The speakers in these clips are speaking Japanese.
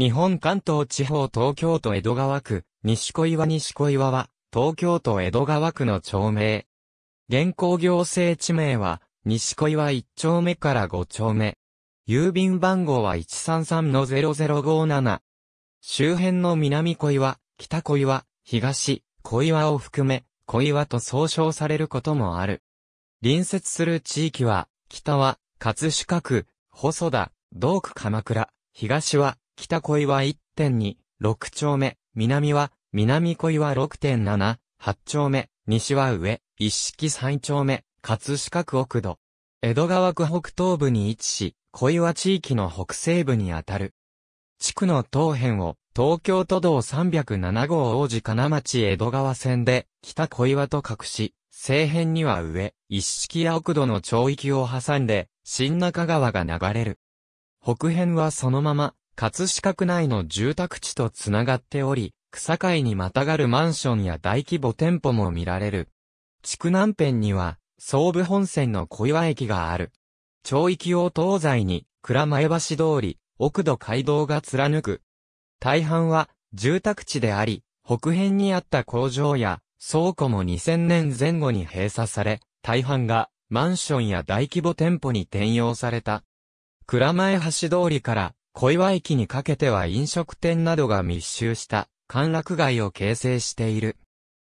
日本関東地方東京都江戸川区、西小岩西小岩は、東京都江戸川区の町名。現行行政地名は、西小岩1丁目から5丁目。郵便番号は133-0057。周辺の南小岩、北小岩、東、小岩を含め、小岩と総称されることもある。隣接する地域は、北は、葛飾区、細田、道区鎌倉、東は、北小岩1.2、6丁目、南は、南小岩6.7、8丁目、西は上、一式三丁目、葛飾区奥戸。江戸川区北東部に位置し、小岩地域の北西部にあたる。地区の東辺を、東京都道307号王子金町江戸川線で、北小岩と隠し、西辺には上、一式や奥戸の町域を挟んで、新中川が流れる。北辺はそのまま、葛飾区内の住宅地とつながっており、草界にまたがるマンションや大規模店舗も見られる。地区南辺には、総武本線の小岩駅がある。町域を東西に、倉前橋通り、奥戸街道が貫く。大半は、住宅地であり、北辺にあった工場や、倉庫も2000年前後に閉鎖され、大半が、マンションや大規模店舗に転用された。倉前橋通りから、小岩駅にかけては飲食店などが密集した歓楽街を形成している。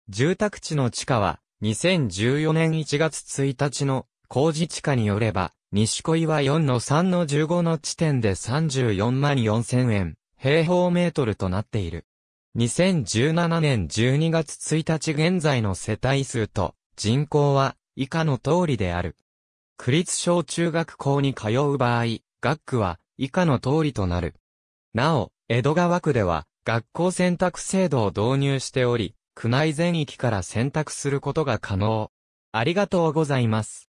住宅地の地価は2014年1月1日の工事地価によれば、西小岩4の3の15の地点で34万4000円、平方メートルとなっている。2017年12月1日現在の世帯数と人口は以下の通りである。区立小中学校に通う場合、学区は以下の通りとなる。なお、江戸川区では、学校選択制度を導入しており、区内全域から選択することが可能。ありがとうございます。